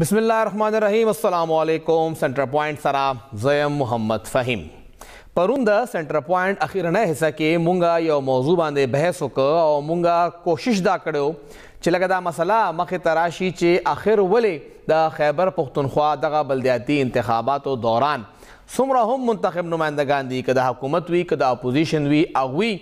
બિસ્મિલ્લાહ અસ્સલામ વાલેકુમ centre point સરા ઝયમ મુહમ્મદ ફહીમ پروند سینټر پوینټ اخیرنه حصہ کې مونږه یو موضوع باندې بحث وکړو او مونږه کوشش دا کړو چې لکه دا مسله مخې تراشي چې اخر ولې د خیبر پختونخوا دغه بلدیاتي انتخاباتو دوران څومره هم منتخب نمائندگان دي که د حکومت وي که د اپوزیشن وي اغوي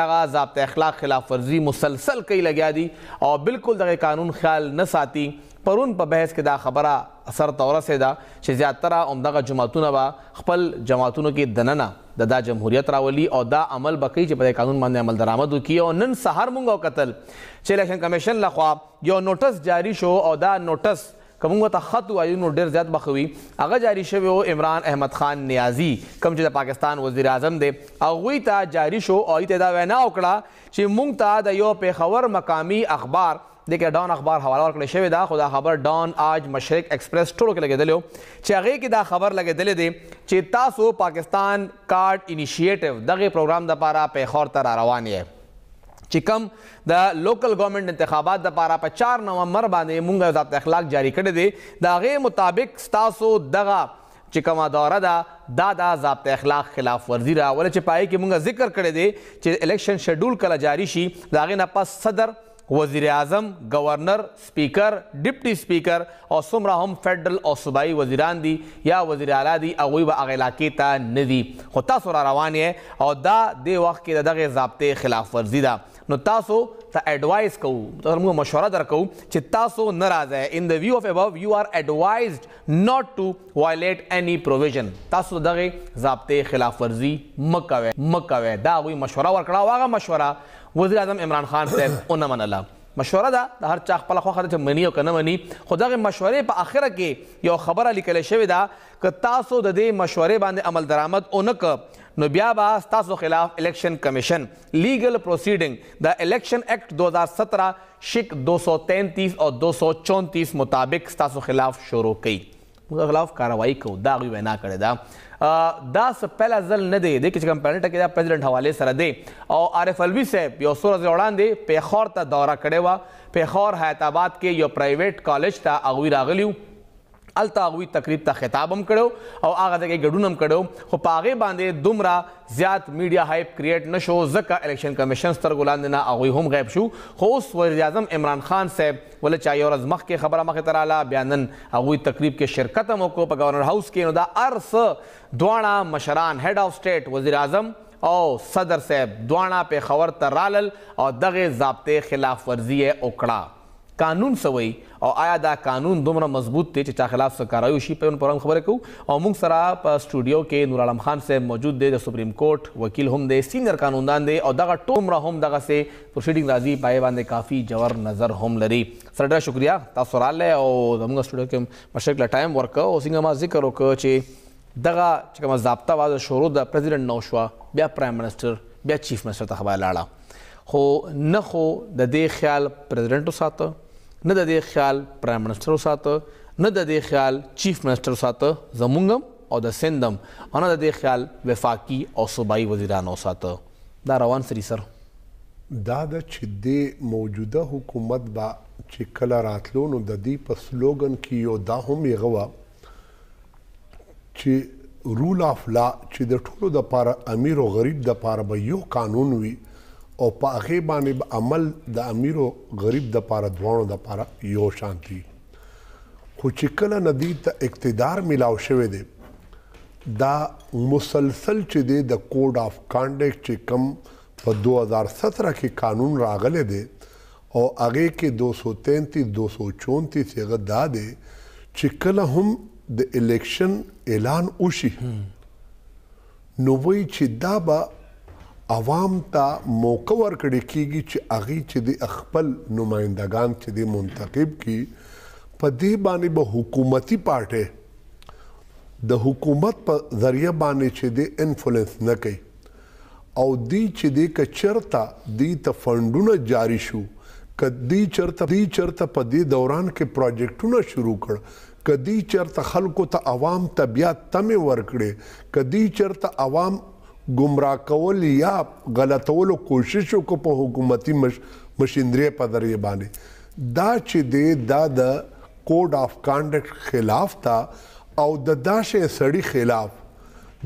دغه ضابط اخلاق خلاف ورزي مسلسل کوي لګیا دي او بالکل دغه قانون خیال نه ساتي پرون په بحث کې دا خبره اثر تور سه دا چې زیاتره عمدغه جماعتونه با خپل جماعتونو کې دننه د دا جمهوریت راولي او دا عمل بکی چې په قانون باندې عمل درآمد وکي او نن سهار مونږ او قتل چې الیکشن کمیشن لخوا یو نوټس جاری شو او دا نوټس کومه ته خط وایو نو ډیر زیات بخوي هغه جاری شوی او عمران احمد خان نیازی کوم چې د پاکستان وزیر اعظم دی هغه ته جاری شو او ته دا وینا وکړه چې مونږ ته د یو پیښور مقامی اخبار د کې ډان اخبار حواله ورکړل شوی دا خو دا خبر ډان آج مشرق ایکسپریس ټولو کې لګیدلو چې هغه کې دا خبر لګیدل دي چې تاسو پاکستان کارډ انیشیټیو دغه پروګرام د لپاره پیښور ته را روان یې چې کوم د لوکل ګورنمنت انتخابات د پاره په 4 نومبر باندې مونږه ذات اخلاق جاری کړی دی دا غي مطابق تاسو دغه چې کومه دوره ده دا د ضابط اخلاق خلاف ورزي را ول چې پای کې مونږه ذکر کړی دی چې الیکشن شیډول کله جاری شي دا غي نه پس صدر وزیر اعظم گورنر سپیکر ډیپټي سپیکر او څومره هم فیډرل او صوبایي وزیران دي یا وزیر اعلی دي هغوی به هغې علاقې ته نه دي خو تاسو را روان او دا دې وخت کې د دغې ضابطې خلاف ورزي ده نو تاسو ته اډوایز کوو تاسو موږ مشوره درکو چې تاسو ناراضه ان د ویو اف ابو یو آر اډوایزډ ناٹ ټو وایلیټ اني پروویژن تاسو دغه ضابطې خلاف ورزي مکوي مکوي دا وی مشوره ورکړه واغه مشوره وزیر اعظم عمران خان صاحب ونه منله مشوره ده د هر چا خپل خوخه ته منی او کنه منی خو دغه مشورې په اخره کې یو خبره لیکل شوې ده ک تاسو د دې مشورې باندې عمل درآمد اونک نو بیا به تاسو خلاف الیکشن کمیشن لیگل پروسیډنګ د الیکشن ایکٹ 2017 شک 233 او 234 مطابق تاسو خلاف شروع کړي موږ خلاف کاروائی کو دا غوښنه کړې ده دا سپل ازل نه دی د کې کوم پلانټ کې دا پریزیدنت حواله سره دی او عارف الوی صاحب یو سور از وړاندې پیخور ته دوره کړې و پیخور حیات آباد کې یو پرایویټ کالج ته اغوی راغلیو الته غوي تقریب ته خطاب هم کړو او هغه دغه ګډون هم کړو خو پاغه باندې دومره زیات میډیا هایپ کریټ نشو ځکه الیکشن کمیشن ستر ګلاند نه هغه هم غیب شو خو اوس وزیر اعظم عمران خان صاحب ول چا یو ورځ مخکې خبره مخې ته رااله بیانن هغه تقریب کې شرکت هم وکړو په گورنر هاوس کې نو دا ارس دوانه مشران هډ اف سټیټ وزیر اعظم او صدر صاحب دوانه په خبر ترالل او دغه ضابطه خلاف ورزي وکړه قانون سوي او آیا دا قانون دومره مضبوط دی چې چا خلاف څه کاروي شي په پروګرام خبره کوو او موږ سره په سټوډیو کې نور عالم خان صاحب موجود دی د سپریم کورټ وکیل هم دی سینئر قانوندان دی او دغه ټومره هم دغه سه پروسیډینګ راځي پای باندې کافي جوور نظر هم لري سره ډېر شکریا تاسو رااله او زموږ سټوډیو کې مشرک لا ټایم ورکو او څنګه ما ذکر وکړو چې دغه چې کومه ضابطه وه د شروع د پریزیډنټ نو شوه بیا پرایم منسټر بیا چیف منسټر ته خبره لاړه خو نه خو د دې خیال پریزیډنټ وساته نه د دې خیال پرایم منسټر وساته نه د دې خیال چیف منسټر وساته زمونږم او د سندم ان د دې خیال وفاقي او صوبایي وزیرانو وساته دا روان سری سر دا د چې د موجوده حکومت با چې کله راتلو نو د دې په سلوګن کې یو دا هم یغوا چې رول اف لا چې د ټولو د پاره امیر او غریب د پاره به یو قانون وي او په هغه باندې عمل د امیر او غریب د پاره دوانو د پاره یو شانتي خو چې کله ندی ته اقتدار ملاو شوه دی دا مسلسل چې دی د کوډ اف کانډکټ چې کم په 2017 کې قانون راغله دی او هغه کې 233 234 څنګه دا دی چې کله هم د الیکشن اعلان وشي نو وی چې دا به عوام ته موقع ورکړی کیږي چې اغي چې د خپل نمائندگان چې د منتخب کی په دې باندې به حکومتي پارټه د حکومت په ذریعہ باندې چې د انفلوئنس نه کوي او دی چې د کچرتا دی ته فندونه جاری شو کدی چرته دی چرته په دې دوران کې پروجیکټونه شروع کړ کدی چرته خلکو ته عوام ته بیا تمه ورکړي کدی چرته عوام گمراه کول یا غلطولو کوشش وکړو په حکومتي مش مشندري په ذریعہ باندې دا چې د دا د کوډ اف کانډکټ خلاف تا او د داشه سړی خلاف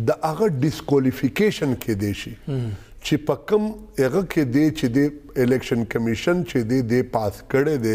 د هغه ډیسکوالیفیکیشن کې دی شي چې پکم هغه کې دی چې د الیکشن کمیشن چې دی د پاس کړي دی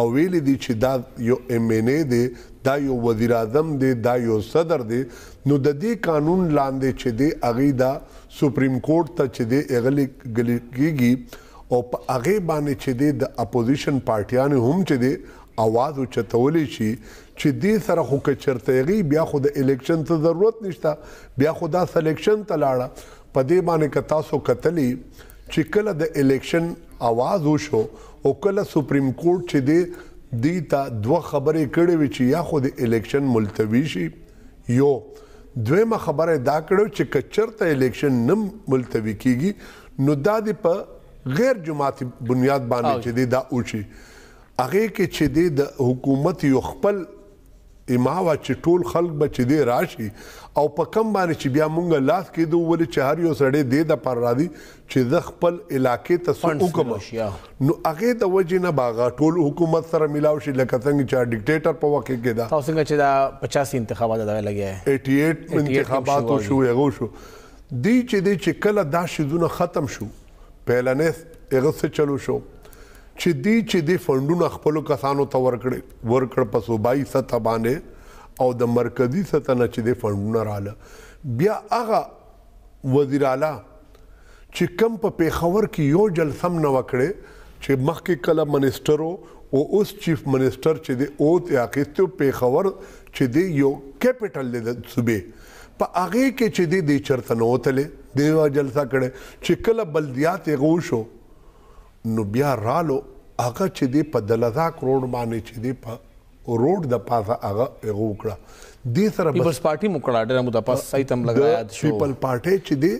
او ویل دي چې دا یو ایم ان ای دی دا یو وزیر اعظم دی دا یو صدر دی نو د دې قانون لاندې چې دی اغه دا سپریم کورټ ته چې دی اغلی ګلګیږي او په هغه باندې چې دی د اپوزیشن پارټیانو هم چې دی اواز چتولې شي چې دې سره خو کچرتېږي بیا خو د الیکشن ته ضرورت نشته بیا خو دا سلیکشن ته لاړه په دې باندې ک تاسو کتلی چې کله د الیکشن आवाज وشو او کله سپریم کورټ چې دی دی تا دوه خبرې کړې و چې یا خو د الیکشن ملتوي شي یو دویمه خبره دا کړو چې کچرته الیکشن نم ملتوي کیږي نو دا د په غیر جماعتي بنیاد باندې چې دی دا اوچی هغه کې چې د حکومت یو خپل اماوه چې ټول خلک به چې دی راشي او په کم باندې چې بیا مونږه لاس کېدو ول چې هر یو سړی دی د پر را دي چې د خپل علاقې ته حکم نو هغه د وجه نه باغ ټول حکومت سره ملاو شي لکه څنګه چې ډیکټیټر په وخت کې دا تاسو څنګه چې دا 50 انتخابات دا لګیا 88 انتخابات شو هغه شو دی چې دی چې کله دا شیدونه ختم شو پهلنه هغه څه چلو شو چې دې چې د فندونو خپل کسانو ته ورکړي ورکړ په صوبایي سطح باندې او د مرکزی سطح نه چې د فندونو رااله بیا هغه وزیر اعلی چې کم په پیښور کې یو جلسم نه وکړي چې مخکې کله منیسټرو او اوس چیف منیسټر چې د اوت یاقیتو پیښور چې د یو کیپټل د صوبې په هغه کې چې د چرتنوتلې دیو جلسه کړي چې کله بلدیات غوښو نو بیا رالو هغه چې دی په دلذاک روډ باندې چې دی په روډ د پاسه هغه هغه وکړه د سره پیپلز پارټي مکړه ډېر مو د پاسه صحیح تم لګایا د پیپل پارټي چې دی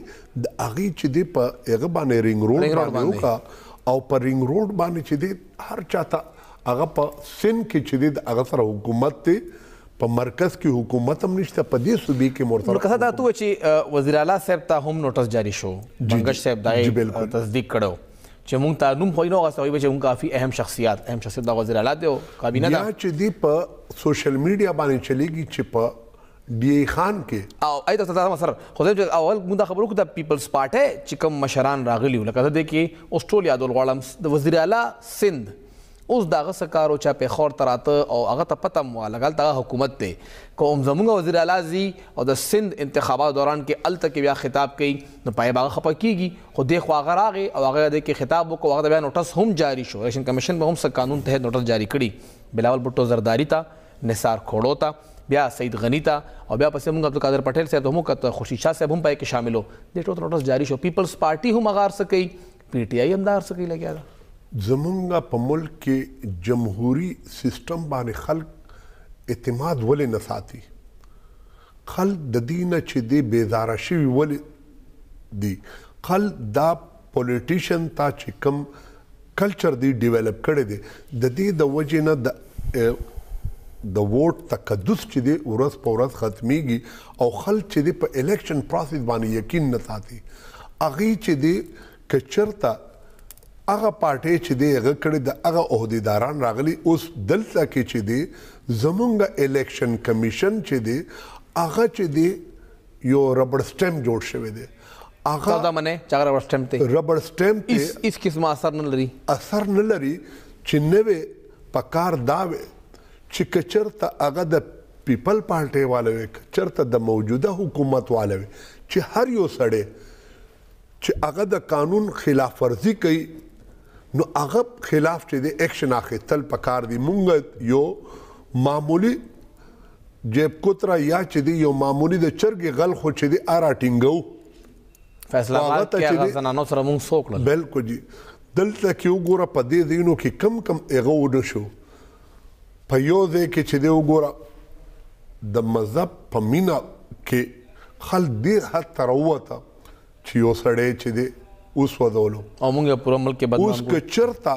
د هغه چې دی په هغه باندې رینګ روډ باندې وکړه او په رینګ روډ باندې چې دی هر چاته هغه په سن کې چې دی هغه سره حکومت ته په مرکز کې حکومت هم نشته په دې صوبې کې مرتبه مرکز ته تو چې وزیر اعلی صاحب ته هم نوټس جاری شو بنگش صاحب دای تصدیق کړو چې مونږ ته نوم خو نه غواړو چې مونږ کافي اهم شخصیت اهم شخصیت د وزیر اعلی دی او کابینه دا یا چې دی په سوشل میډیا باندې چلیږي چې په ډی خان کې او اې ته تاسو سره خو دې اول موږ خبرو کو د پیپلز پارټي چې کوم مشران راغلی لکه دا دی کې استرالیا د غړم د وزیر اعلی سند اوس داغه سکارو چا په خور تراته او هغه ته پته مو لګال تا حکومت ته کوم زمونږ وزیر اعلی او د سند انتخابات دوران کې ال تک بیا خطاب کړي نو پای باغ خپه کیږي خو د خو هغه راغې او هغه د کې خطاب وکړ هغه بیا نوټس هم جاری شو الیکشن کمیشن به هم سره قانون تحت نوټس جاری کړي بلاول بټو زرداری تا نثار کھوڑو تا بیا سید غنی تا او بیا پسې موږ عبدالقادر پټیل صاحب هم کته خوشی شاه صاحب هم پای کې شامل وو د ټوټ نوټس جاری شو پیپلز پارټي هم غار سکی پی ٹی آئی هم دار سکی لګیا زمونږ په ملک کې جمهوریت سیستم باندې خلک اعتماد ولې نه ساتي خلک د دین چې دی بیزار شوی ولې دی خلک دا پولیټیشن تا چې کم کلچر دی ډیولپ کړي دی د دې د وجې نه د د ووټ تقدس چې دی ورځ په ورځ ختميږي او خلک چې دی په الیکشن پروسس باندې یقین نه ساتي اغه چې دی کچرته هغه پارټي چې دی هغه کړي د هغه عہدیداران راغلي اوس دلته کې چې دی زمونږ الیکشن کمیشن چې دی هغه چې دی یو ربر سټیم جوړ شوی دی هغه دا منه چې ربر سټیم ته ربر سټیم ته اس اس قسم اثر نه لري اثر نه لري چې نوې پکار دا چې کچرته هغه د پیپل پارټي والو چرته د موجوده حکومت والو چې هر یو سړی چې هغه د قانون خلاف ورزي کوي نو هغه خلاف چې د اکشن اخې تل پکار دی مونږ یو معمولی جیب کوترا یا چې دی یو معمولی د چرګ غل خو چې دی ارا ټینګو فیصله ما کې هغه زنانو سره مونږ سوکل بالکل جی دلته کې وګوره په دې دینو کې کم کم اغه ونه شو په یو ځای کې چې دی وګوره د مذهب په مینا کې خل دې حد تر وته چې یو سړی چې دی وسودولو او موږ په پوره ملک کې بدنام اوس که چرتا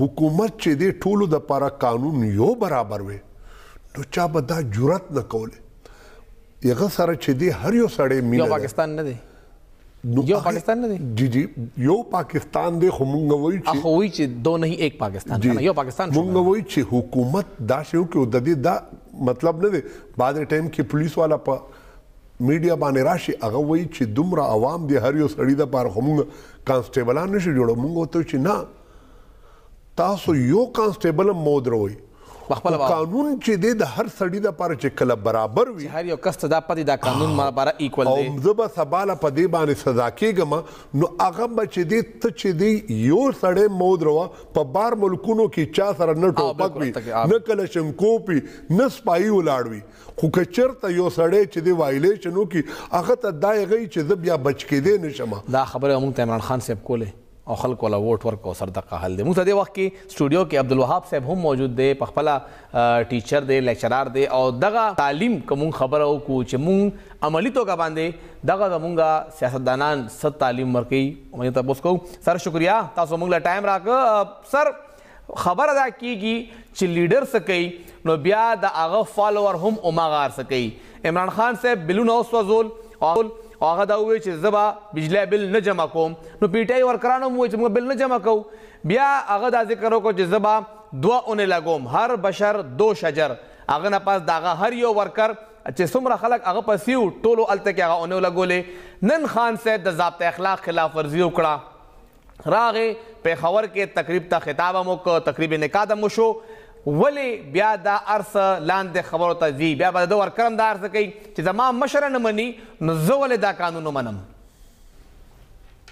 حکومت چې دې ټولو د لپاره قانون یو برابر وي نو چا به دا جرأت نه کوله یغه سره چې دې هر یو سړی مینه یو پاکستان نه دی یو پاکستان نه دی جی جی یو پاکستان دی خو مونږ وایي چې خو وایي چې دو نه یک پاکستان دی یو پاکستان مونږ وایي چې حکومت دا شیو کې د دې دا مطلب نه دی بعد ټایم کې پولیس والا په میډیا باندې راشي هغه وایي چې دومره عوام دی هر یو سړی د پاره هم کانسټیبلان نشي جوړو موږ ته چې نه تاسو یو کانسټیبل مو دروي خپل قانون چې د هر سړي د پاره چې کله برابر وي هر یو کس ته دا پدې دا قانون ما لپاره ایکوال دی او زبا سباله پدې باندې سزا کېږم نو هغه بچ دې ته چې دی یو سړی مود روا په بار ملکونو کې چا سره نه ټوپک وي نه کله شنکوپی نه سپایي ولاړوي خو کچرته یو سړی چې دی وایلیشن وکي هغه ته دا یغي چې زب یا بچ کې دی نشم دا خبره مونږ ته عمران خان صاحب کوله او خلکو له ووټ ورکو سردقه حل دی موږ ته د وخت کې سټوډیو کې عبدالوهاب صاحب هم موجود دی په خپل ټیچر دی لیکچرار دی او دغه تعلیم کوم خبره کو چې مونږ عملی توګه باندې دغه زمونږ سیاستدانان ست تعلیم ورکړي موږ ته بوس کو سر شکریا تاسو موږ له ټایم راک سر خبر ادا کیږي چې لیډر سکی نو بیا د هغه فالوور هم اومغار سکی عمران خان صاحب بلون اوس وزول او او هغه دا وویل چې زه به بجلی بل نه جمع کوم نو پی ټی آی ورکران هم وویل چې موږ بل نه جمع کوو بیا هغه دا ذکر وکړو چې زه به دوه اونې لګوم هر بشر دو شجر هغه نه پاس د هغه هر یو ورکر چې څومره خلک هغه پسې و ټولو هلته کې هغه اونې لګولې نن خان صاحب د ضابطه اخلاق خلاف ورزي وکړه راغې پیښور کې تقریب ته خطاب هم وکړ تقریب نکاح هم وشو ولی بیا دا ارس لاندې خبرو ته ځي بیا به د ورکرم دا ارس کوي چې زما مشر نه مني نو زه ولې دا قانون منم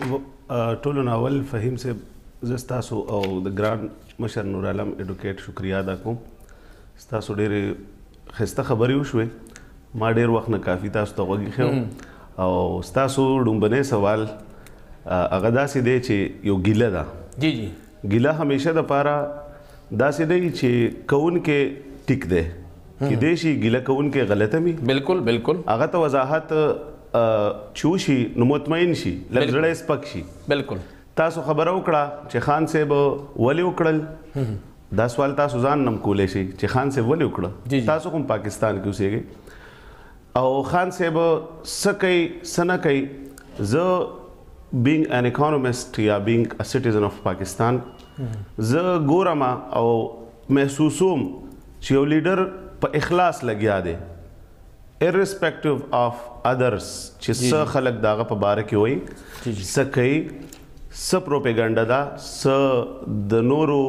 ټولو ناول فهیم صاحب زه ستاسو او د ګران مشر نورعالم اډوکیټ شکریا ادا کوم ستاسو ډېرې ښایسته خبرې وشوې ما ډېر وخت نه کافي تاسو ته غوږ ایښی او ستاسو ړومبنی سوال هغه داسې دی چې یو ګیله ده جی جی ګیله همیشه د پاره دا سې دی چې کون کې ټیک دی کې دې شي ګله کون کې غلطه می بالکل بالکل هغه ته وضاحت چوشي نو مطمئن شي لږړې سپک شي بالکل تاسو خبره وکړه چې خان صاحب ولې وکړل دا سوال تاسو ځان نم کولې شي چې خان صاحب ولې وکړه تاسو کوم پاکستان کې اوسېږئ او خان صاحب سکه سنکه ز being an economist یا being a citizen of Pakistan زه ګورم او محسوسوم چې یو لیډر په اخلاص لګیا دی irrespective of others چې څه خلک داغه په باره کې وای څه کوي څه پروپاګاندا دا څه د نورو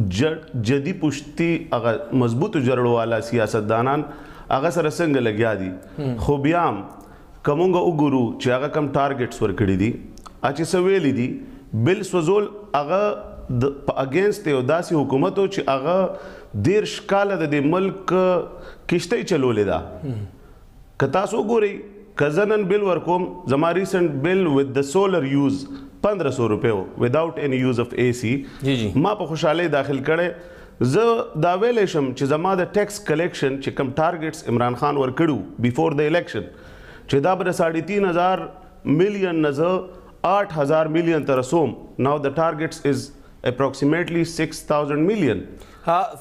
جدي پښتي هغه مضبوط جړړو والا سیاستدانان هغه سره څنګه لګیا دي خو بیا کومګه وګورو چې هغه کم ټارګټس ورکړي دي اچې سویلې دي بل سوزول هغه د اگینست یو داسې حکومت چې هغه ډیر شکاله د ملک کشته چلولې ده کتا سو ګوري کزنن بل ورکوم زما ریسنت بل وذ د سولر یوز 1500 روپیه وداوت ان یوز اف اے سی ما په خوشاله داخل کړي زه دا ویل شم چې زما د ټیکس کلیکشن چې کم ټارګټس عمران خان ور کړو بیفور د الیکشن چې دا بر 3500 میلیون نزه 8000 million ته رسوم ناو د ټارګټس از اپروکسیمیټلی 6000 million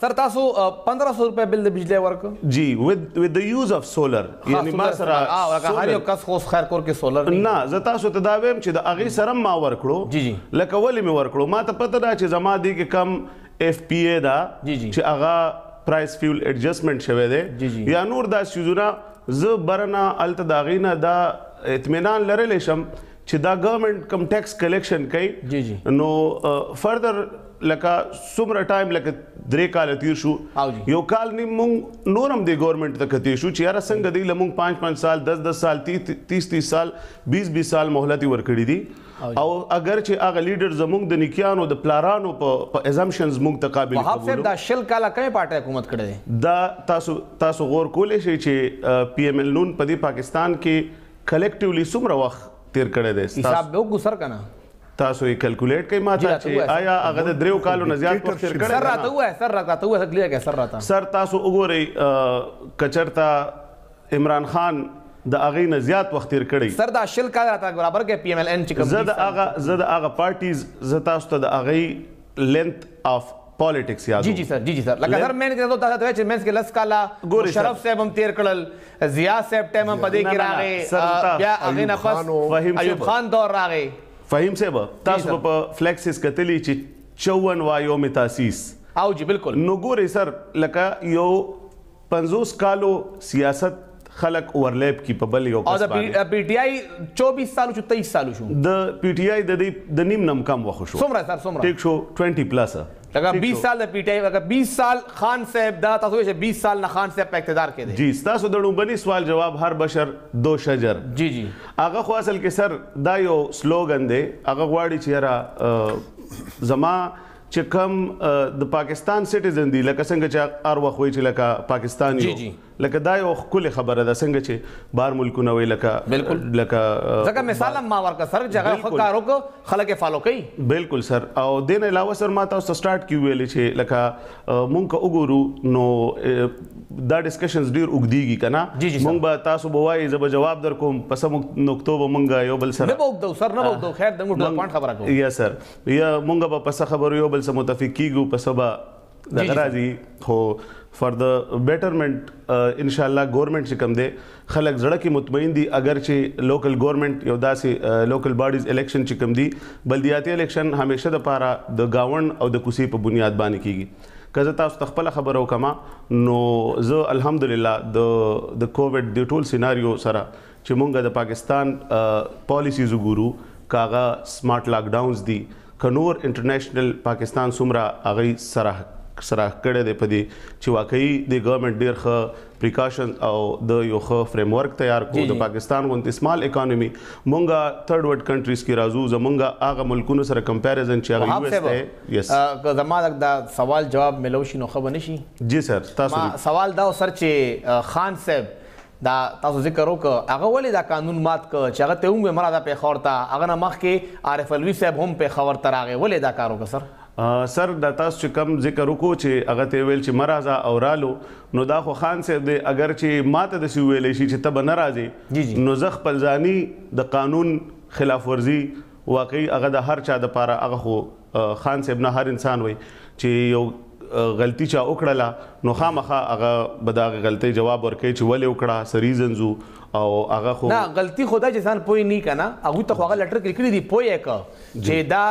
سر تاسو 1500 روپے بل د بجلی ورک جی ود ود د یوز اف سولر یعنی ما سره هر یو کس خو خیر کور کې سولر نه ز تاسو ته دا ویم چې د اغه سره ما ورکړو جی جی لکه ولې می ورکړو ما ته پته دا چې زما دی کې کم اف پی ای دا چې اغه پرایس فیول ایڈجسٹمنٹ شوه دی یا نور دا سيزونه ز برنا الت داغینا دا اطمینان لرلې شم چې دا ګورنمنت کم ټیکس کلیکشن کوي جی جی نو فردر لکه څومره ټایم لکه درې کال تیر شو یو کال نیم مونږ نورم دی ګورنمنت ته کتی شو چې یاره څنګه دی لمونږ 5 5 سال 10 10 سال 30 30 سال 20 20 سال مهلت ورکړي دي او اگر چې هغه لیډر زمونږ د نکیانو د پلارانو په ازمپشنز مونږ تقابل کوو په دا شل کاله کمه پټه حکومت کړي دا تاسو تاسو غور کولې شي چې پی ام ال نون په پاکستان کې کلیکټیولی څومره وخت تیر کړی دی حساب به وګسر کنه تاسو یې کیلکولیټ کوي ماته چې آیا هغه د دریو کالو نه زیات وخت تیر کړی سر راته وای سر راته وای کلیه کې سر راته سر تاسو وګورئ کچرتا عمران خان د اغه نه زیات وخت تیر کړی سر دا شل کال راته برابر کې پی ایم ایل ان چې کوم زه د اغه زه د اغه پارټیز زه تاسو ته د اغه لنت اف پالیټکس یاد جی جی سر جی جی سر لکه هر مینس کې دا ته چې مینس کې لس کالا مشرف صاحب هم تیر کړل زیا صاحب ټایم هم پدې کې راغې بیا هغه نه پس ایوب خان دور راغې فهیم صاحب تاسو په فلیکسس کتلی چې 54 وایو می تاسیس او جی بالکل نو ګوري سر لکه یو 50 کالو سیاست خلق اورلیپ کی په بل یو کس باندې او د پی ٹی آی 24 سالو شو 23 سالو شو د پی ٹی آی د د نیم نم کم وخت شو سمرا سر سمرا ټیک شو 20 پلس لکه 20 سال د پیټای لکه 20 سال خان صاحب دا تاسو چې 20 سال نه خان صاحب په اقتدار کې دي جی تاسو د لومبني سوال جواب هر بشر دو شجر جی جی هغه خو اصل کې سر دا یو سلوګن دی هغه غواړي چې را زما چې کم د پاکستان سټیزن دی لکه څنګه چې ار وخت وی چې لکه پاکستان یو جی جی لکه دا یو خپل خبره ده څنګه چې بار ملکونه وی لکه بالکل لکه ځکه مثال ما ورکه سر جګه خو کارو کو خلک فالو کوي بالکل سر او دین علاوه سر ما تاسو سٹارټ کی ویل چې لکه مونږ وګورو نو دا ډیسکشنز ډیر وګدیږي کنه مونږ به تاسو بوای زب جواب در کوم پس مونږ نقطو به مونږ یو بل سره نه وګدو سر نه وګدو خیر دغه ټول پوینټ خبره کوم یا سر یا مونږ به پس خبر یو بل سره متفق کیږو پس به دغه راځي خو فار د بیٹرمنټ ان شاء الله ګورنمنت چې کوم دی خلک زړه کې مطمئن دي اگر چې لوکل ګورنمنت یو داسې لوکل باډیز الیکشن چې کوم دی بلدیاتي الیکشن همیشه د پاره د گاون او د کوسی په بنیاد باندې کیږي که زه تاسو خپل خبر وکم نو زه الحمدلله د د کووډ د ټول سيناریو سره چې مونږه د پاکستان پالیسیز وګورو کاغه سمارټ لاکډاونز دي کنور انټرنیشنل پاکستان سمرا اغي سره سره کړې ده په دې چې واقعي د ګورنمنت ډیر ښه پریکاشن او د یو ښه فریم ورک تیار کو د پاکستان غون استعمال اکانومي مونږه تھرد ورلد کنټریز کې راځو زمونږه هغه ملکونو سره کمپیریزن چې هغه یو اس یس زمونږ دا سوال جواب ملو شي نو خبر نشي جی سر تاسو سوال دا سر چې خان صاحب دا تاسو ذکر وکړه هغه ولې دا قانون مات ک چې هغه ته هم مراده په خور تا هغه مخ کې عارف الوی صاحب هم په خبر تراغه ولې دا کار وکړ سر سر د تاسو چې کم ذکر وکړو چې هغه ته ویل چې مرزا او رالو نو دا خو خان صاحب دی اگر چې ماته د سی ویلې شي چې تب ناراضي نو زخ پلزانی د قانون خلاف ورزي واقعي هغه د هر چا د پاره هغه خو خان صاحب نه هر انسان وي چې یو غلطي چا وکړه نو خامخه هغه به دا غلطي جواب ورکړي چې ولې وکړه سریزنزو او هغه خو نه غلطي خدا چې ځان پوي نه کنا هغه ته هغه لټر کړی دی پوي یک چې دا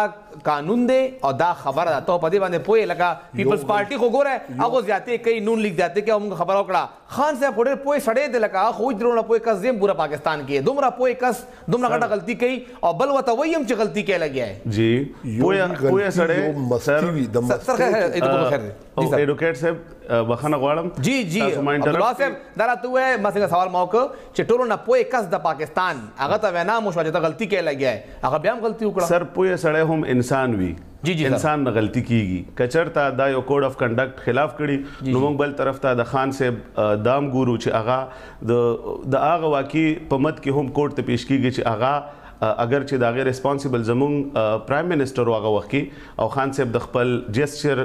قانون دی او دا خبره ته په دې باندې پوي لګه پیپلز پارټي خو ګوره هغه زیاتې کوي نون لیک جاتے کې موږ خبره وکړه خان صاحب ډېر پوي سړې دی لګه خو درونه پوي کس زم پورا پاکستان کې دومره پوي کس دومره غټه غلطي کوي او بل وته ویم چې غلطي کې لګیا جی پوي پوي سړې سر ایډوکیټ صاحب بخنه غواړم جی جی الله صاحب دا راته وای ما څنګه سوال موکو چې ټولو نه پوهه کس د پاکستان هغه ته وینا مو شو چې غلطي کې لګیا هغه بیا هم غلطي وکړه سر پوهه سړی هم انسان وی جی جی انسان نه غلطی کیږي کچرتا دا یو کوډ اف کنډکټ خلاف کړي نو موږ بل طرف ته د خان صاحب دام ګورو چې اغا د د اغه واقع په مت کې هم کوټ ته پیش کیږي چې اغا اگر چې دا غیر ریسپانسیبل زمون پرایم منسٹر واغه وخت کې او خان صاحب د خپل جسچر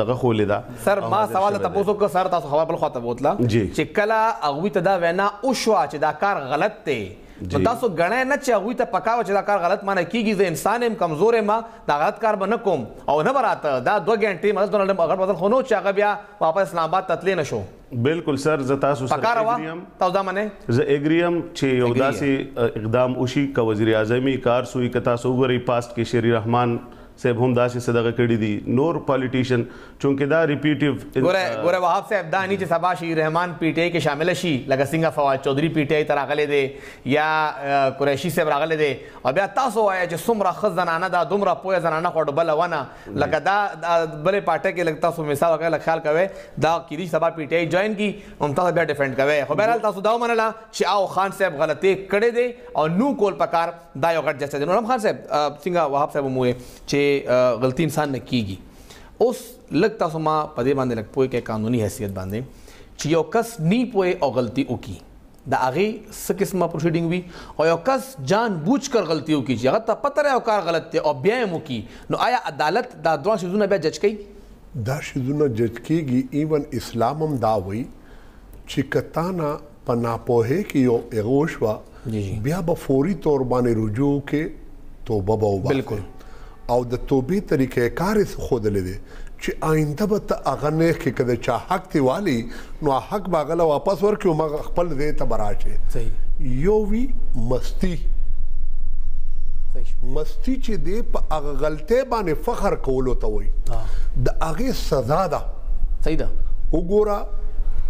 دغه خو لیدا سر ما سوال ته پوسو کو سر تاسو خپل خواته بوتلا چې کلا اغوی ته دا وینا او شوا چې دا کار غلط دی تاسو غنه نه چې هغه ته پکاو چې دا کار غلط معنی کیږي زه انسان هم کمزور ما دا غلط کار بنه کوم او نه براته دا 2 غنټې مزه دونه هغه بدل خونو چې هغه بیا واپس اسلام آباد تتلی نشو بالکل سر ز تاسو سره اګریم تاسو دا منه ز اګریم چې یو داسې اقدام وشي کا وزیر اعظمي کار سوې کتا سو غری پاست کې شری رحمان صاحب هم داسې صدقه کړی دي نور پالیټیشن چونکه دا ریپیټیو ګوره ګوره وهاب صاحب دا نه چې سبا شي رحمان پیټې کې شامل شي لکه څنګه فواد چودري پیټې تر غلې دي یا قریشي صاحب راغلې دي او بیا تاسو وایي چې سمره خزنانه دا دومره پوهه زنانه خوړ بل ونه لکه دا بلې پټه کې لکه تاسو مثال وکړ لکه خیال کوي دا کیږي سبا پیټې جوائن کی ممتاز بیا ډیفند کوي خو بهرحال تاسو دا ومنله چې او خان صاحب غلطي کړې دي او نو کول پکار دا یو غټ جسته جنورم خان صاحب څنګه وهاب صاحب مو چې غلطي انسان نه کیږي اوس لګ تاسو ما په دې باندې لګ پوي کې قانوني حیثیت باندې چې یو کس نی پوي او غلطي وکي دا هغه څه قسمه پروسیډینګ وی او یو کس جان بوج کر غلطي وکي چې هغه ته پته راو کار غلط ته او بیا یې وکي نو آیا عدالت دا دوه شیزونه بیا جج کوي دا شیزونه جج کیږي ایون اسلام هم دا وی چې کتانا پناپوهه کې یو اغوش وا بیا به فوري تور باندې رجوع کې توبه به وبا بالکل او د توبې طریقې کار خودلې دي چې آینده به ته اغه نه کې کده چا حق دی والی نو حق باغله واپس ورکیو ما خپل دې ته براشه صحیح یو وی مستی مستی چې دې په اغه غلطه باندې فخر کولو ته وای د اغه سزا ده صحیح ده وګوره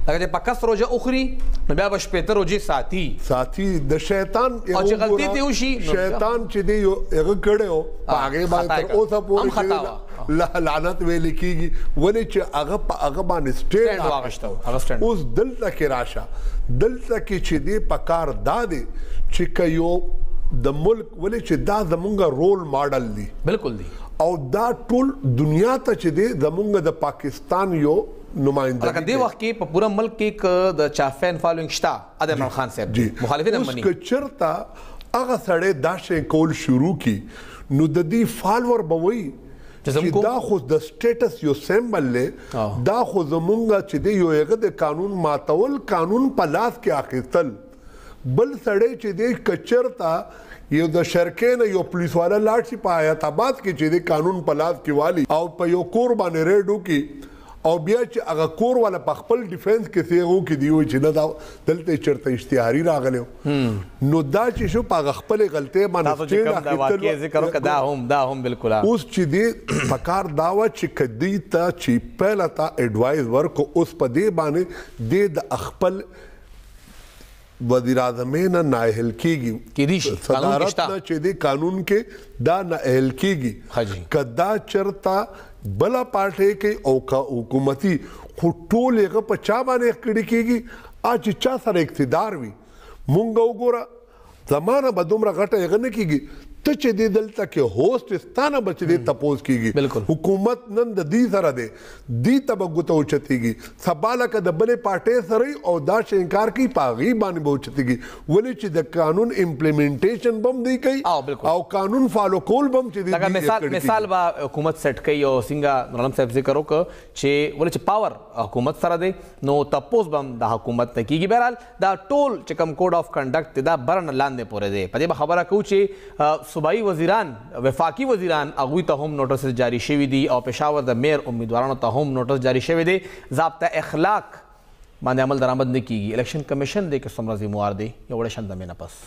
هغه په کس روزه اخري نو بیا به شپته روزه ساتي ساتي د شیطان او چې غلطي ته وشي شیطان چې دی هغه کړو هغه باندې تر اوسه پورې خطا لعنت ویل کیږي ولې چې هغه په هغه باندې سټینډ واغښتو اوس دلته کې راشه دلته کې چې دی په کار دادې چې کيو د ملک ولې چې دا زمونږ رول ماډل دی بالکل دی او دا ټول دنیا ته چې دی زمونږ د پاکستان یو نمائندګي لکه دی وخت کې په پوره ملک کې د چافین فالوینګ شته ادم خان صاحب مخالفین هم مني اوس کچرتا هغه سړی داشه کول شروع کی نو د دې فالوور بوي چې دا خو د سټیټس یو سمبل له دا خو زمونږه چې دی یو یو د قانون ماتول قانون په لاس کې اخیستل بل سړی چې دی کچرتا یو د شرکین یو پولیس والا لاړ شي په آیت آباد کې چې دی قانون په لاس کې والی او په یو کور باندې ریډو کې او بیا چې هغه کور ولا په خپل ډیفنس کې سیغو کې دیو چې نه دا دلته چرته اشتهاري راغلی نو دا چې شو په خپل غلطه باندې چې دا واقعي ذکر کدا هم دا هم بالکل اوس چې دی فکر داوا چې کدی ته چې پهلا ته اډوایز ورکو اوس په دې باندې د خپل وزیر اعظم نه نااهل کیږي کیدیش قانون کې چې دی قانون کې دا نااهل کیږي کدا چرتا بلا پارټي کې او حکومتي خو ټول هغه په چا باندې کړي کیږي اج چا سره اقتدار وي مونږ وګوره زمانہ به دومره غټه یې نه کیږي ته چې د دلته کې هوست ستانه بچ دي تپوس کیږي حکومت نن د دې سره دی دې تبغوت او چتیږي سبالک د بلې پارټې سره او دا شینکار کی پاغي باندې بوچتيږي ولې چې د قانون امپلیمنټیشن بم دی کوي او قانون فالو کول بم چې دی دا مثال مثال با حکومت سیټ کوي او څنګه نرم صاحب ذکر وکړ چې ولې چې پاور حکومت سره دی نو تپوس بم د حکومت نه کیږي بهرحال دا ټول چې کوم کوډ اف کنډکټ دا برن لاندې پورې دی په دې خبره کو چې صوبایي وزیران وفاقي وزیران هغوی ته هم نوټس جاری شوي دي او پېښور د میر امیدوارانو ته هم نوټس جاری شوی دی ضابطه اخلاق باندې عمل درآمد نه کیږي الیکشن کمیشن دی که څومره ذموار دی یو وړه شنده مې نه پس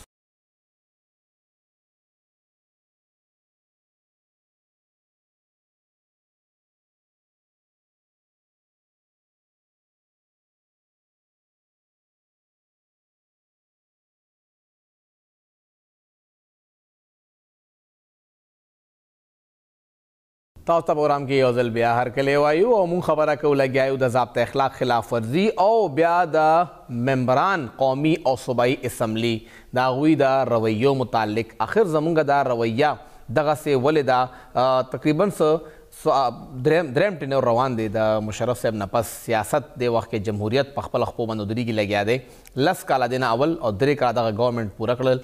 تاسو ته پروګرام کې یو ځل بیا هرکلی وایو او مونږ خبره کوو لګیا یو د ضابط اخلاق خلاف ورزي او بیا د ممبران قومي او صوبایي اسمبلی د هغوی د رویو متعلق اخر زمونږ دا رویه دغسې ولې دا تقریبا څه دریم دریم ټینور روان دی د مشرف صاحب نه پس سیاست د وخت کې جمهوریت په خپل خپو باندې درېږي لګیا دی لس کاله دینه اول او درې کاله دغه ګورنمنت پوره کړل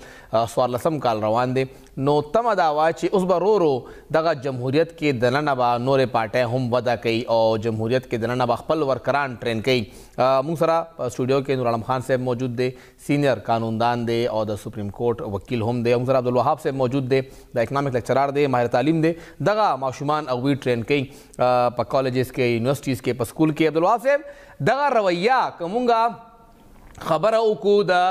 څوارلسم کال روان دی نو تمه دا وه چې اوس به ورو ورو دغه جمهوریت کې دننه به نورې پارټۍ هم وده کوي او جمهوریت کې دننه به خپل ورکران ټرین کوي موږ سره په سټوډیو کې نور عالم خان صاحب موجود دی سینئر قانوندان دی او د سپریم کورټ وکیل هم دی موږ سره عبدالوهاب صاحب موجود دی د اکنامک لیکچرار دی ماهر تعلیم دی دغه ماشومان اغوي ټرین کوي په کالجز کې یونیورسټیز کې په سکول کې عبدالوهاب صاحب دغه رویه که مونږه خبره وکړو د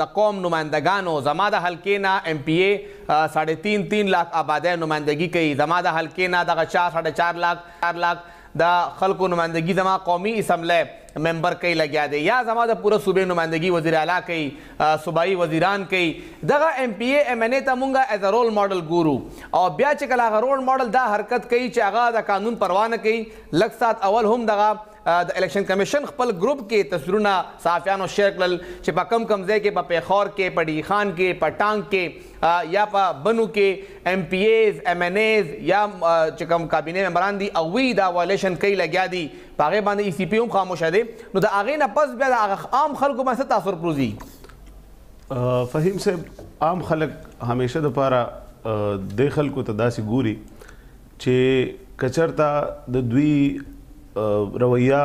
د قوم نمائندگانو زما د حلقې نه ام پی اے 3.5 3 لک آبادې نمائندګي کوي زما د حلقې نه د 4 4.5 لک 4 لک د خلکو نمائندګي زما قومي اسمبلی ممبر کوي لګیا دی یا زما د پوره صوبې نمائندګي وزیر اعلی کوي صوبایي وزیران کوي دغه ایم پی اے ایم ان اے ته مونږه ایز ا رول ماډل ګورو او بیا چې کله هغه رول ماډل دا حرکت کوي چې هغه د قانون پروا نه کوي لږ سات اول هم دغه د الیکشن کمیشن خپل ګروپ کې تصویرونه صحافیانو شیر کړل چې په کم کم ځای کې په پیخور کې په ډی خان کې په ټانګ کې یا په بنو کې ایم پی ایز ایم ان ایز یا چې کوم کابینه ممبران دي او وی دا وایلیشن کوي لګیا دي په هغه باندې ای سی پی هم خاموش دي نو د هغه نه پس بیا د عام خلکو باندې تاثیر پروزي فهیم صاحب عام خلک همیشه د پاره د خلکو ته داسې ګوري چې کچرتا د دوی رویه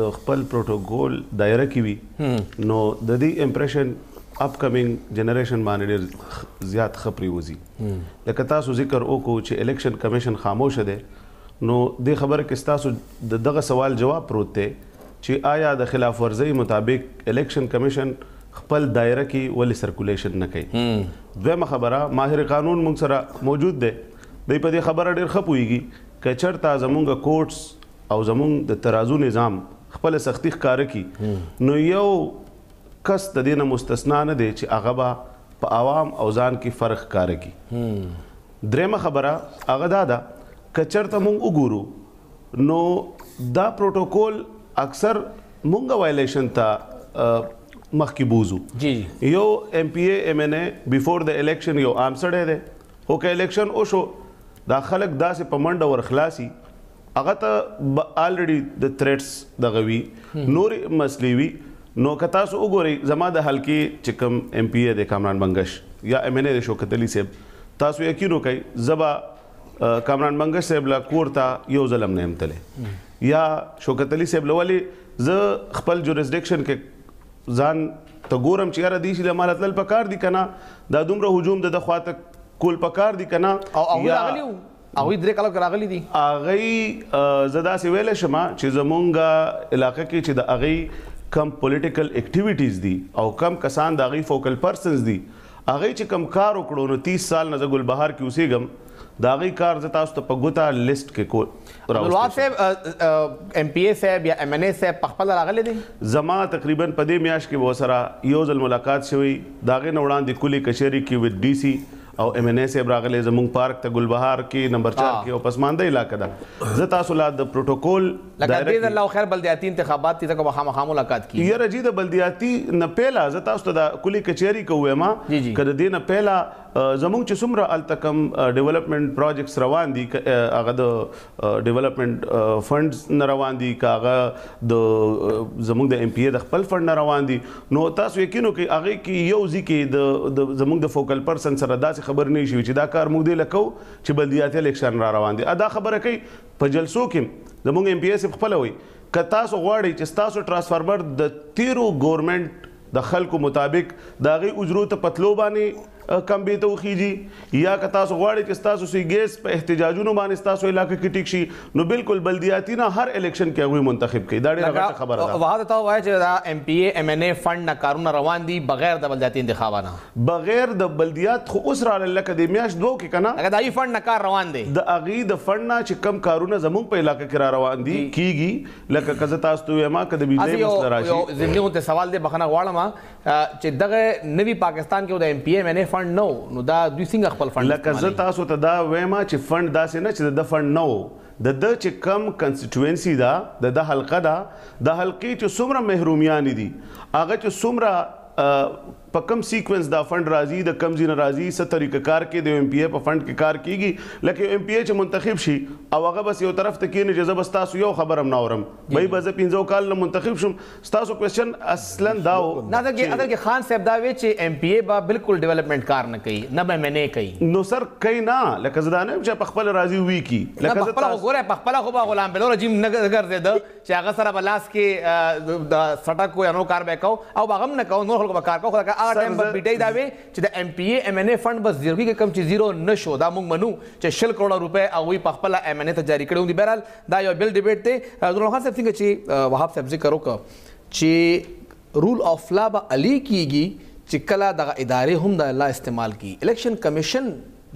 د خپل پروتوکول دایره کې وي نو د دې امپریشن اپ کمنګ جنریشن باندې ډېر زیات خبري وزي لکه تاسو ذکر وکړو چې الیکشن کمیشن خاموش ده نو د خبره کې تاسو د دغه سوال جواب پروت دی چې آیا د خلاف ورزۍ مطابق الیکشن کمیشن خپل دایره کې ولې سرکولیشن نه کوي دویمه خبره ماهر قانون مونږ سره موجود دی دوی په دې خبره ډېر خپويږي کچر تا زمونږ کوټس او زمونږ د ترازو نظام خپل سختی ښکار کی نو یو کس د دینه مستثنا نه دی چې هغه با په عوام او ځان کې فرق ښکار کی درېمه خبره هغه دا ده کچرته مونږ وګورو نو دا پروتوکول اکثر مونږه وایلیشن ته مخکې بوزو جی یو ایم پی ای ایم ان ای بیفور د الیکشن یو عام سړی دی هو که الیکشن او شو دا خلک داسې په منډه ور خلاصي هغه ته الریډي د تھریټس دغه وی نور مسلې وی نو کتا سو وګورئ زما د حلقې چکم ایم پی اے د کامران بنگش یا ایم ان اے د شوکت علي صاحب تاسو یقین وکړئ زبا کامران بنگش صاحب لا کور تا یو ظلم نه امتله یا شوکت علي صاحب لولي ز خپل جوریسډکشن کې ځان ته ګورم چې یاره دیشي له مالتل پکار دي کنه دا دومره هجوم د خواته کول پکار دي کنه او او هغه درې کال راغلي دي هغه زدا سی ویل شمه چې زمونږه علاقې کې چې د هغه کم پولیټیکل اکټیویټیز دي او کم کسان د هغه فوکل پرسنز دي هغه چې کم کار وکړو نو 30 سال نه زګل بهر کې اوسېګم دا غي کار زتا تاسو ته په ګوتا لیست کې کول نواب صاحب ایم پی اے صاحب یا ایم ان اے صاحب په خپل راغلي دي زما تقریبا په دې میاش کې وسره یو ځل ملاقات شوی داغه نوړان د کلی کشری کې وډ ډي سي او ام ان اس ابراغلی زمونږ پارک ته ګلبهار کې نمبر 4 کې او پسمانده علاقہ ده زه تاسو لا د پروتوکول دایره الله خیر بلدیاتی انتخابات ته کوم خام خام ملاقات کی یره جی د بلدیاتی نه پهلا زه تاسو ته د کلی کچېری کوم ما کړه دینه پهلا زمونږ چې څومره التکم ډیولپمنٹ پروجیکټس روان دي هغه د ډیولپمنٹ فندز نه روان دي کاغه د زمونږ د ام پی ا د خپل فند نه روان دي نو تاسو یقینو کې هغه کې یو ځکه د زمونږ د فوکل پرسن سره داسې خبر نه شي چې دا کار موږ دی لکو چې بلدیاتي الیکشن را روان دي ادا خبره کوي په جلسو کې زمونږ ام پی ا خپل وي که تاسو غواړئ چې تاسو ترانسفارمر د تیرو ګورمنټ د خلکو مطابق داغي اجرو ته پتلو باندې کم به ته وخیږي یا که تاسو غواړئ چې تاسو سي ګیس په احتجاجونو باندې تاسو علاقې کې ټیک شي نو بالکل بلدیاتی نه هر الیکشن کې هغه منتخب کړي دا ډېر خبره ده واه ته وایي چې دا ایم پی اے ایم ان اے فند نه کارونه روان دي بغیر د بلدیاتی انتخابانه بغیر د بلدیات خو اوس را لکه د میاش دوه کې کنه هغه دای فند نه کار روان دي د اغي د فند نه چې کم کارونه زموږ په علاقې کې را روان دي کیږي لکه کزه تاسو ته ما کده بیلې مسله راشي زمینه ته سوال دی بخنه غواړم چې دغه نوی پاکستان کې د ایم پی اے ایم ان اے فند نو نو دا دوی څنګه خپل فند لکه زه تاسو ته دا وایم چې فند داسې نه چې د فند نو د د چې کم کنسټیټوئنسي دا د د حلقه دا د حلقې چې څومره محرومیان دي هغه چې څومره په کم سیکوینس دا فند راځي د کم زین راځي ست طریقه کار کې د ایم پی ای په فند کې کار کیږي لکه ایم پی ای چې منتخب شي او هغه بس یو طرف ته کینې چې زبر تاسو یو خبر هم ناورم به بز 15 کال نه منتخب شم تاسو کوېشن اصلا دا نه دا کې اگر کې خان صاحب دا وی چې ایم پی ای با بالکل ډیولپمنٹ کار نه کوي نه به منه کوي نو سر کوي نه لکه زدانه چې په خپل راضي وی کی لکه خپل وګوره په خپل خو غلام بلور رجیم نه ګرځي دا چې هغه سره بلاس کې د سټک کو یا نو کار وکاو او هغه نه کو نو خلکو کار کو خلک هغه ټایم به بیټي دا وي چې د ام پی ای ام ان ای فند بس زیرو کې کم چې زیرو نشو دا موږ منو چې شل کروڑ روپے هغه په خپل ام ان ای ته جاری کړو دي بهرال دا یو بل ډیبیټ دی عبدالرحمن صاحب څنګه چې وهاب صاحب ذکر وکړ چې رول اف لا به علی کیږي چې کله دغه ادارې هم د الله استعمال کی الیکشن کمیشن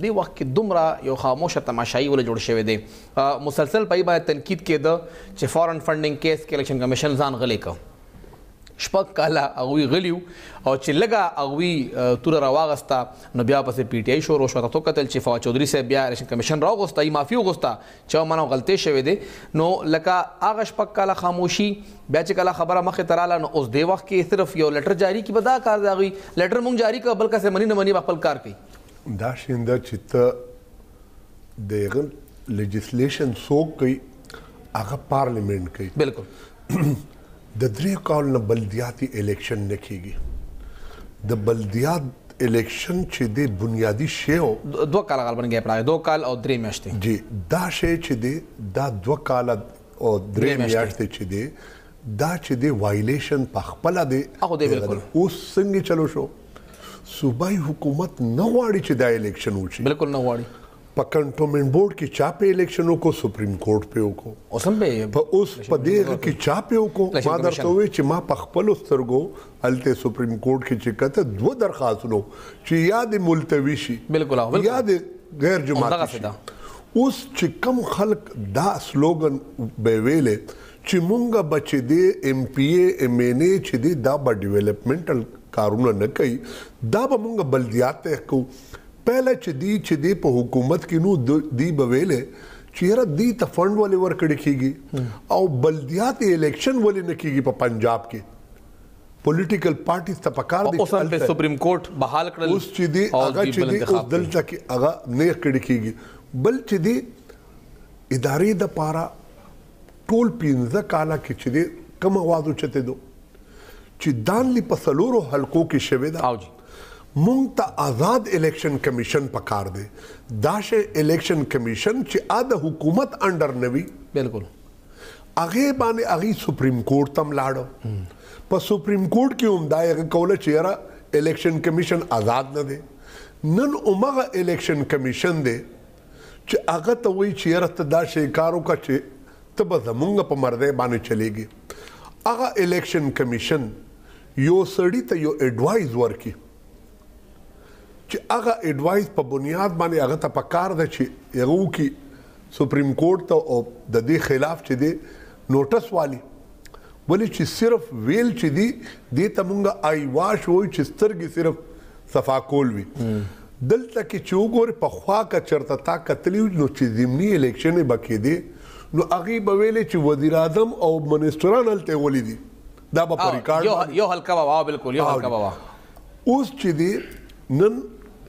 دی وخت کې دومره یو خاموشه تماشایي ول جوړ شوی دی مسلسل پای باندې تنقید کېده چې فورن فندینګ کیس کې الیکشن کمیشن ځان غلې کړ شپږ کاله هغه غلیو او چې لګا هغه تور راواغستا نو بیا پسې پی ټی آی شو روښه ته قتل چې فوا چودري صاحب بیا الیکشن کمیشن راغوستا ای معافي وغوستا چې مانو غلطي شوه دي نو لکه هغه شپږ کاله خاموشي بیا چې کله خبره مخه تراله نو اوس دی وخت کې صرف یو لټر جاری کی بدا کار داغي لټر مونږ جاری کړ بلکې سه منی نه منی خپل کار کوي دا شیندا چې ته دغه لیجسلیشن سو کوي هغه پارلیمنت کوي بالکل د درې کال نه بلدیاتي الیکشن نه کیږي د بلدیات الیکشن چې دی بنیادی شی او دوه کال غالبا کې پړای دوه کال او درې میاشتې جی دا شی چې دی دا دوه کال او درې میاشتې چې دی دا چې دی وایلیشن په خپل دی هغه دی بالکل اوس څنګه چلو شو صوبای حکومت نه غواړي چې دا الیکشن وشي بالکل نه غواړي په کنټومن بورډ کې چا په الیکشنو کو سپریم کورټ په وکړو اوس هم په اوس په دې کې چا په وکړو ما درته وی چې ما په خپل سترګو الته سپریم کورټ کې چې کته دوه درخواستونو چې یاد ملتوي شي بالکل یاد غیر جماعتي شي اوس چې کم خلک دا سلوګن به ویلې چې مونږه بچی دی ایم پی اے ایم این اے چې دی دا به ډیولپمنټل کارونه نه کوي دا به مونږه بلدیات ته کوو پهل چې دی چې دی په حکومت کې نو دی بویلې چیرې دی ته فند ولې ورکړي کیږي او بلدیات الیکشن ولې نه کیږي په پنجاب کې پولیټیکل پارټیز ته پکار دي اوس په سپریم کورټ بحال کړل اوس چې دی هغه چې دی اوس دلته کې هغه نه کړی کیږي بل چې دی ادارې د پارا ټول پینځه کاله کې چې دی کم आवाज اوچته دو چې دانلی په سلورو حلقو کې شوه دا او جی مونږ ته آزاد الیکشن کمیشن پکار دی دا شه الیکشن کمیشن چې اده حکومت انډر نوي بالکل هغه باندې هغه سپریم کورټ تم لاړو په سپریم کورټ کې هم دا یو کول چې را الیکشن کمیشن آزاد نه دی نن عمره الیکشن کمیشن دی چې هغه ته وایي چې رته دا شی کارو کا چې ته به زمونږ په مرده باندې چلیږي هغه الیکشن کمیشن یو سړی ته یو اډوایز ورکي چې هغه اډوایس په بنیاد باندې هغه ته پکار ده چې یو کې سپریم کورټ ته او د دې خلاف چې دی نوټس والی ولې چې صرف ویل چې دی د تمونګه آی واش وای چې سترګې صرف صفا کول وی دلته کې چې وګور په خوا کا چرته تا قتلی نو چې زمینی الیکشن بکې دی نو هغه به ویل چې وزیر اعظم او منیسټران الته ولې دي دا به پر ریکارډ یو یو هلکا بابا بالکل یو هلکا بابا اوس چې دی نن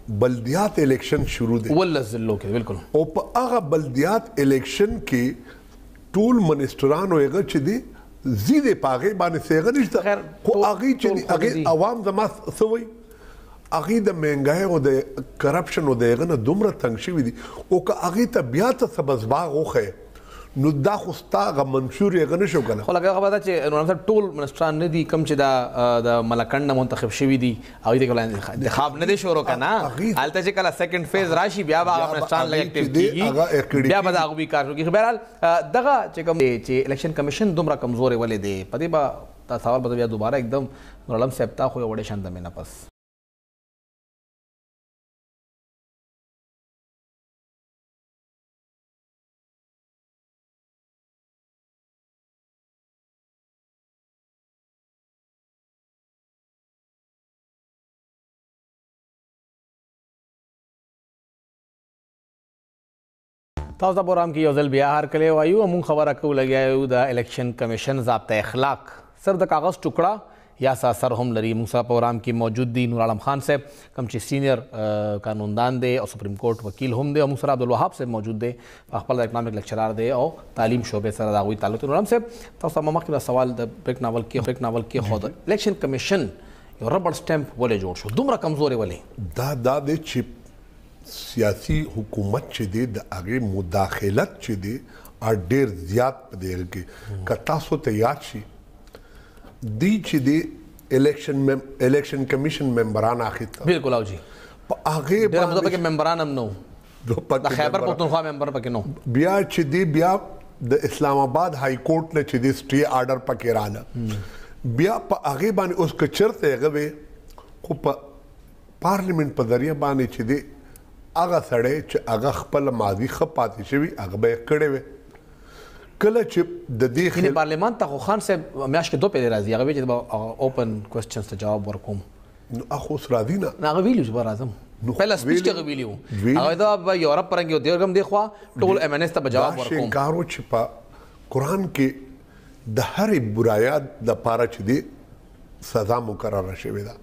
بلديات الیکشن شروع دي ول ځلو کې بالکل او په هغه بلديات الیکشن کې ټول منسترانو هغه چې دي زیده پاغه باندې سیغه نشته خو هغه چې هغه عوام زما سوي هغه د مهنګای او د کرپشن او دغه نه دومره تنگ شوی دي او که هغه ته بیا ته سبزباغ وخه نو دا خو ستاغه منشور یې غنښ وکنه خو لکه خبره چې نو نن ټول منستران نه دي کم چې دا د ملکند منتخب شوی دي او دې کله انتخاب نه دي شروع کنه حالت چې کله سیکنډ فیز راشي بیا به منستران لګ اکټیو کیږي بیا به دا غوي کار کوي بهرحال دغه چې کوم چې الیکشن کمیشن دومره کمزورې ولې دي پدې با دا سوال به بیا دوباره एकदम نور علم صاحب تا خو وړې شاندې نه پس تاسو پروګرام کې یو ځل بیا هر کله وایو مون خبره کو لګیایو د الیکشن کمیشن ضابطه اخلاق سر د کاغذ ټوکړه یا سا سر هم لري موسی پروګرام کې موجود دي نور عالم خان صاحب کم چې سینیئر قانوندان دي او سپریم کورټ وکیل هم دي او موسی عبد الوهاب صاحب موجود دي خپل د اکونومیک لیکچرار دي او تعلیم شعبې سره داوی تعلق نور عالم صاحب تاسو ما مخکې سوال د بریک ناول کې بریک ناول کې خو د الیکشن کمیشن یو ربر سټمپ ولې جوړ شو دومره کمزوري ولې دا دا د چپ سیاسي حکومت چې دی د هغه مداخلت چې دی ار ډیر زیات په دې کې کتا سو تیار شي دی چې دی الیکشن مم الیکشن کمیشن ممبران اخیت بالکل او جی په هغه باندې مطلب کې ممبران هم نو د خیبر پختونخوا ممبر پکې نو بیا چې دی بیا د اسلام آباد های کورټ نه چې دی سټي آرډر پکې رااله بیا په هغه باندې اوس کچرته هغه خو په پارلیمنت په ذریعہ باندې چې دی هغه سړی چې هغه خپل ماضي خپاتې شوی هغه به کړي وي کله چې د دې خل پارلمان ته خان صاحب میاشت کې دوه پیډ راځي هغه چې اوپن کوېسچنز ته جواب ورکوم نو اخو سره دینه هغه ویلو چې راځم پهلا سپیچ کې ویلو هغه دا په یورپ پرنګ یو دیرګم دی خو ټول ام ان اس ته جواب ورکوم دا شینګارو چې په قران کې د هرې برایات د پاره چې دی سزا مقرره شوې ده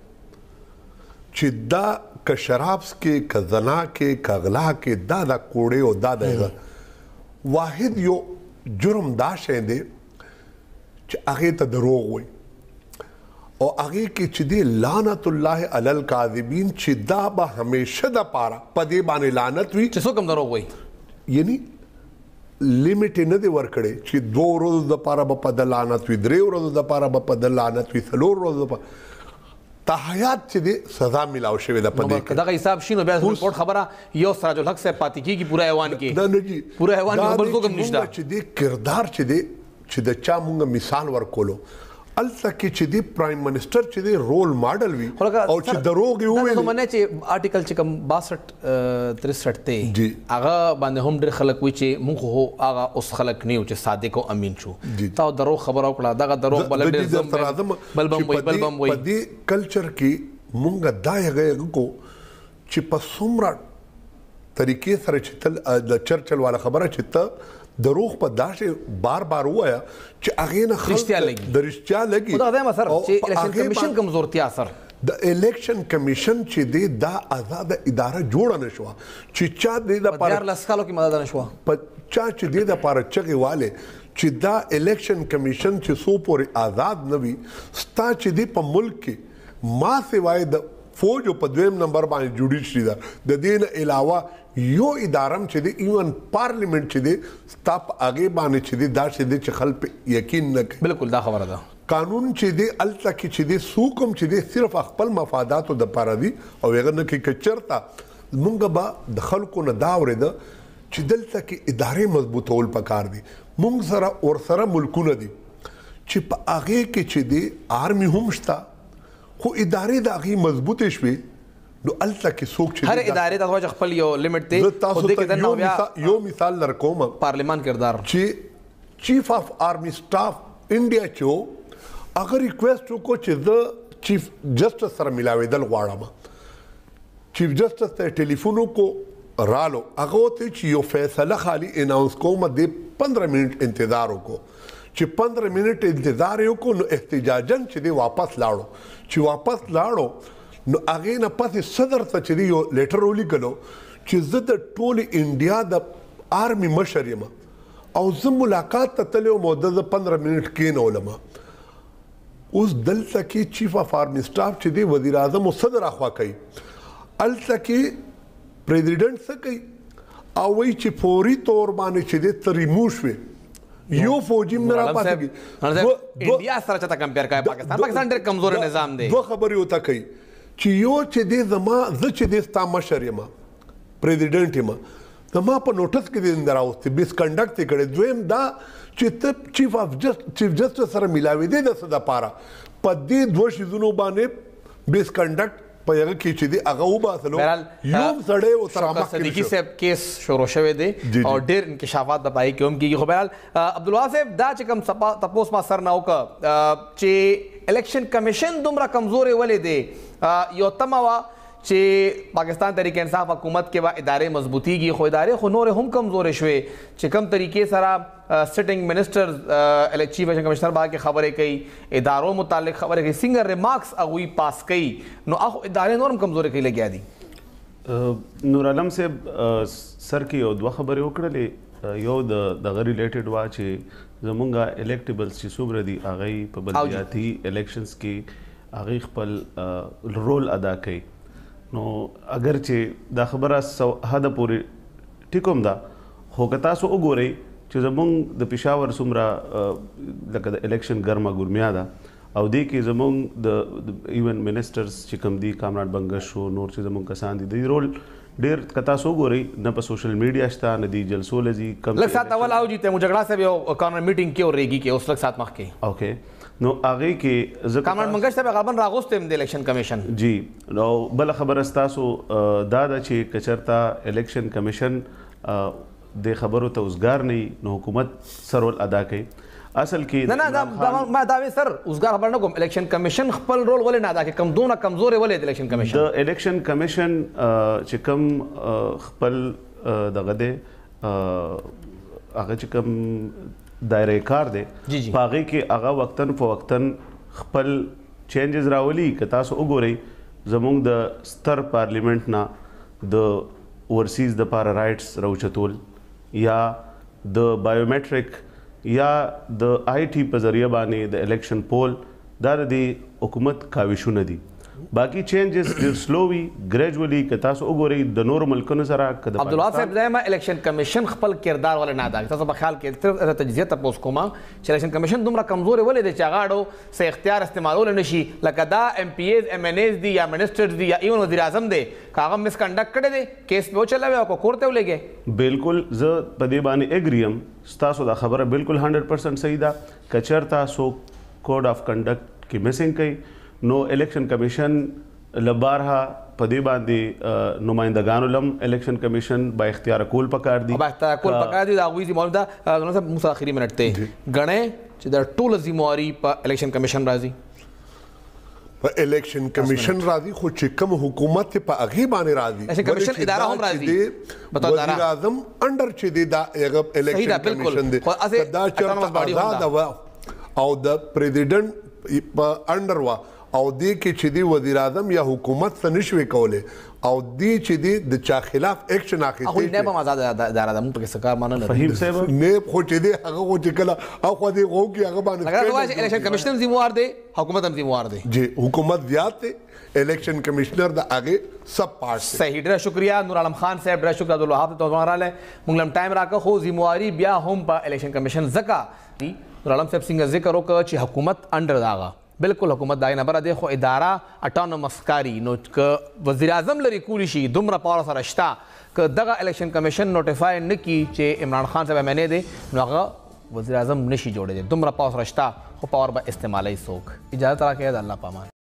چې دا ک شراب کې ک زنا کې ک غلا کې دا دا کوړې او دا دا واحد یو جرم دا شې دی چې هغه ته دروغ وي او هغه کې چې دی لعنت الله علل کاذبین چې دا به همیشه د پاره پدې باندې لعنت وي چې څوک هم دروغ وي یعنی لیمټ نه دی ورکړي چې دوه ورځې د پاره په پد لعنت وي درې ورځې د پاره په پد لعنت وي څلور ورځې ته حیات چې د سزا ملاو شوی د پدې کې دغه حساب شینو بیا رپورت خبره یو سراج الحق صاحب پاتې کیږي پورا ایوان کې دا نه کی پورا ایوان کې بل کوم نشته چې د کردار چې د چې د چا مونږ مثال ورکولو التکه چې دی پرایم منسٹر چې دی رول ماډل وي او چې دروغ یو وي منه چې آرټیکل چې کوم 62 63 ته هغه باندې هم ډېر خلک وي چې موږ هو هغه اوس خلک نه یو چې صادق او امین شو تا دروغ خبرو کړه دغه دروغ بل ډېر بل بم وي بل بم وي په دې کلچر کې موږ دا یې کو چې په څومره طریقې سره چې تل د چرچل والا خبره چې ته دروغ په داسې بار بار وایا چې اغه نه خلک درشتیا لګي خدا دې مثلا چې الیکشن کمیشن کمزورتیا اثر د الیکشن کمیشن چې دی دا آزاد اداره جوړ نه شو چې چا دې د پاره لس کالو کې مدد نه شو په چا چې دې د پاره چغي والے چې دا الیکشن کمیشن چې سو پورې آزاد نه وي ستا چې دې په ملک کې ما سوای د فوج په دویم نمبر باندې جوډیشري ده د دې نه علاوه یو ادارم چې د ایون پارلیمنت چې د ستاپ هغه باندې چې دا چې د چخل په یقین نه کوي بالکل دا خبره ده قانون چې دی الته کې چې دی سوکم چې دی صرف خپل مفادات د پاره دی او هغه نه کې کچرتا مونږ به د خلکو نه دا ورده چې دلته کې ادارې مضبوطول پکار دي مونږ سره اور سره ملکونه دي چې په هغه کې چې دی آرمي هم شته خو ادارې د هغه مضبوطې شوې نو الته کې څوک چې هر ادارې د واج خپل یو لیمټ دی او د کې د نو یو مثال لرکوم پارلمان کردار چې چیف اف آرمی سټاف انډیا چو اگر ریکوست وکړو چې د چیف جسټس سره ملاوېدل غواړم چیف جسټس ته ټلیفون وکړو رالو هغه ته چې یو فیصله خالی اناونس کوم د 15 منټ انتظار وکړو چې 15 منټ انتظار وکړو نو احتجاجن چې دی واپس لاړو چې واپس لاړو نو هغه نه پاتې صدر ته چې یو لیټر ولیکلو چې زه د ټول انډیا د آرمي مشر یم او زه ملاقات ته تلو موده د 15 منټ کینولم اوس دلته کې چیف اف آرمي سټاف چې دی وزیر اعظم او صدر اخوا کوي الته کې پریزیدنت څه کوي او وی چې فوري تور باندې چې دی تریمو شوی یو فوجي مې را پاتې کی انډیا سره چاته کمپیر کوي پاکستان پاکستان ډېر کمزور نظام دی دوه خبرې وته کوي چې یو چې دې زما ز چې دې ستا مشر یم پریزیدنت یم زما په نوټس کې دې اندر اوسې بیس کنډکټ کړي دویم دا چې ته چیف اف جسټ چیف جسټس سره ملاوي دې د صدا پاره په دې دوه شیزونو باندې بیس کنډکټ په یغه کې چې دی هغه وباسلو یو سړی او ترامه صدیقي صاحب کیس شروع شوه دی او ډېر انکشافات د پای کوم کیږي خو بهرحال عبد الله صاحب دا چې کوم سپا تپوس ما سر نه وکړه چې الیکشن کمیشن دومره کمزوري ولې دی یو تمه چې پاکستان تحریک انصاف حکومت کې وا ادارې مضبوطیږي خو ادارې خو نور هم کمزور شوي چې کم طریقې سره سټینګ منسٹر الیکشن کمیشن کمشنر باندې خبرې کوي ادارو متعلق خبرې کوي سنگر ریمارکس اغوي پاس کوي نو اخو ادارې نور هم کمزور کوي لګیا دي نور عالم صاحب سر کې یو دوه خبرې وکړلې یو د دغه ریلیټډ وا چې زمونږه الیکټیبلز چې صوبره دي اغه په بلدیاتي الیکشنز کې اغه خپل رول ادا کوي نو اگر چې دا خبره حد پورې ټیکوم ده خو که تاسو وګورئ چې زمونږ د پېښور څومره لکه د الیکشن ګرمه ګرمیا ده او دې کې زمونږ د ایون منسټرز چې کوم دي کامران بنګش شو نور چې زمونږ کسان دي د رول ډیر کتا سو ګوري نه په سوشل میډیا شته نه دی جلسو لذي کم لکه سات اول او جیته مو جګړه سه یو کانر میټینګ کې اورېږي کې اوس لکه سات مخ کې اوکې okay. نو هغه کې ځکه کامن منګش ته غالبا راغوستم د الیکشن کمیشن جی نو بل خبر استاسو دا د چې کچرتا الیکشن کمیشن د خبرو ته اوسګار نه نو حکومت سرول ادا کوي اصل کې نه نه دا ما دا وی سر اوسګار خبر نه کوم الیکشن کمیشن خپل رول ولې نه ادا کوي کم دونه کمزور ولې د الیکشن کمیشن د الیکشن کمیشن چې کم خپل دغه ده هغه چې کم دایره کار دی پاغه کې هغه وقتن په وقتن خپل چینجز راولي که تاسو وګورئ زموږ د ستر پارلیمنت نه د اورسیز د پارا رائټس راوچتول یا د بایومټریک یا د آی ټی په ذریعہ باندې د الیکشن پول دا د حکومت کاوشونه دي باقي چینجز سلووي ګریجوالي که تاسو وګورئ د نور ملکونو سره کده عبد الله صاحب دایما الیکشن کمیشن خپل کردار ولې نه ادا کوي تاسو په خیال کې تر تجزیه تاسو کومه چې الیکشن کمیشن دومره کمزور ولې د چاغاړو سه اختیار استعمالول نشي لکه دا ایم پی ایز ایم ان ایز دی یا منسٹرز دی یا ایون وزیر اعظم دی کاغه مس کنډکټ کړي دي کیس په چلاوي او کوړته ولګي بالکل زه په دې باندې اګریم ستاسو دا خبره بالکل 100% صحیح ده کچر تاسو کوډ اف کنډکټ کې میسنګ کوي نو الیکشن کمیشن لبارها په دې باندې نمائندگانو لم الیکشن کمیشن با اختیار کول پکار دي با اختیار کول پکار دي دا غوي دي معلومه ده نو صاحب موسی اخري منټ ته غنې چې دا ټول ذمہواری په الیکشن کمیشن راځي په الیکشن کمیشن راځي خو چې کوم حکومت په اغي باندې راځي الیکشن کمیشن اداره هم راځي بتا اداره وزیر اعظم انډر چې دی دا الیکشن کمیشن دی دا چې آزاد او د پریزیدنت په انډر وا او دې کې چې دی وزیر اعظم یا حکومت څه نشوي کوله او دې چې دی د چا خلاف اکشن اخیسته خو نه به آزاد اداره د موږ څه کار مانه نه فهیم صاحب نه خو چې دی هغه خو چې کله او خو دی غو کې هغه باندې هغه وایي الیکشن کمیشن ذمہوار دی حکومت هم ذمہوار دی جی حکومت زیات دی الیکشن کمشنر د هغه سب پارت صحیح ډېر شکریا نور عالم خان صاحب ډېر شکر عبد الوهاب ته رااله موږ لم ټایم راکه خو ذمہواری بیا هم په الیکشن کمیشن زکا دی نور عالم صاحب څنګه ذکر وکړ چې حکومت انډر داغه بالکل حکومت دای نه بره دی خو اداره اټانومس کاری نو ک وزیر اعظم لري کولی شي دومره پاور سره شتا ک دغه الیکشن کمیشن نوټیفای نه کی چې عمران خان صاحب مینه دی نو هغه وزیر اعظم نشي جوړې دومره پاور سره شتا خو پاور به استعمالي سوک اجازه ترا کې الله پامان